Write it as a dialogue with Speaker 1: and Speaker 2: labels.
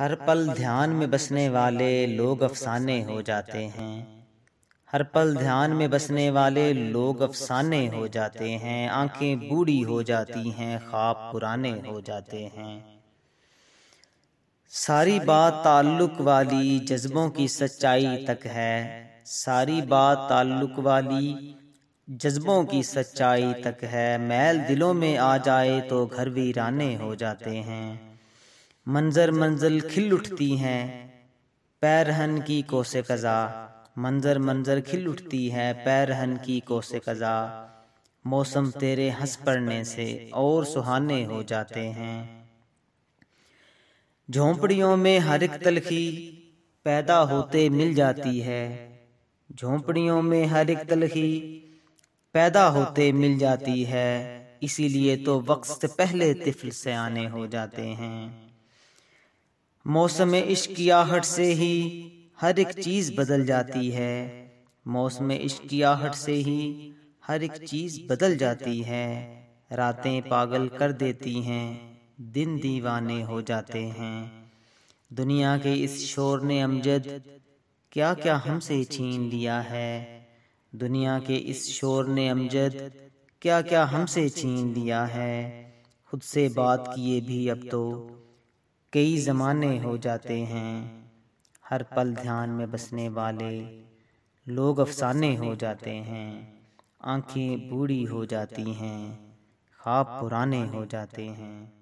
Speaker 1: हर पल ध्यान में बसने वाले लोग अफसाने हो जाते हैं हर पल ध्यान में बसने वाले लोग अफसाने हो जाते हैं आंखें बूढ़ी हो जाती हैं ख्वाब पुराने हो जाते हैं सारी बात ताल्लुक वाली जज्बों की सच्चाई तक है सारी बात ताल्लुक वाली जज्बों की सच्चाई तक है मैल दिलों में आ जाए तो, तो घर वीराने हो जाते हैं मंजर मंजिल खिल उठती हैं पैरहन की कोसे कज़ा मंजर मंजर खिल उठती है पैरहन की कोसे कज़ा मौसम तेरे हंस पड़ने से और सुहाने हो जाते हैं झोंपड़ियों में हर एक तलखी पैदा होते मिल जाती है झोंपड़ियों में हर एक तलखी पैदा होते मिल जाती है इसीलिए तो वक्त से पहले तिफल से आने हो जाते हैं मौसम इश्कियाहट से ही हर एक चीज़ बदल जाती है मौसम इश्कियाहट से ही हर एक चीज़ बदल जाती है रातें पागल कर देती हैं दिन दीवाने हो जाते हैं दुनिया के इस शोर ने अमजद क्या क्या हमसे छीन लिया है दुनिया के इस शोर ने अमजद क्या क्या हमसे छीन लिया है खुद से बात किए भी अब तो कई ज़माने हो जाते हैं हर पल ध्यान में बसने वाले लोग अफसाने हो जाते हैं आंखें बूढ़ी हो जाती हैं ख्वाब पुराने हो जाते हैं